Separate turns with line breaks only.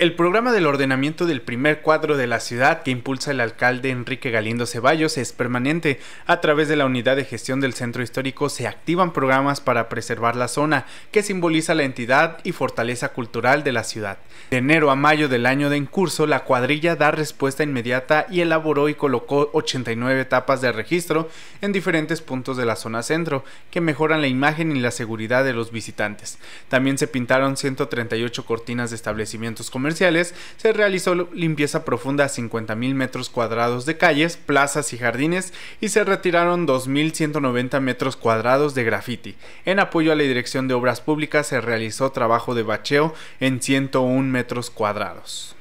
El programa del ordenamiento del primer cuadro de la ciudad que impulsa el alcalde Enrique Galindo Ceballos es permanente. A través de la unidad de gestión del centro histórico se activan programas para preservar la zona, que simboliza la entidad y fortaleza cultural de la ciudad. De enero a mayo del año de en curso, la cuadrilla da respuesta inmediata y elaboró y colocó 89 etapas de registro en diferentes puntos de la zona centro, que mejoran la imagen y la seguridad de los visitantes. También se pintaron 138 cortinas de establecimientos comerciales, se realizó limpieza profunda a 50.000 metros cuadrados de calles, plazas y jardines y se retiraron 2.190 metros cuadrados de graffiti. En apoyo a la Dirección de Obras Públicas se realizó trabajo de bacheo en 101 metros cuadrados.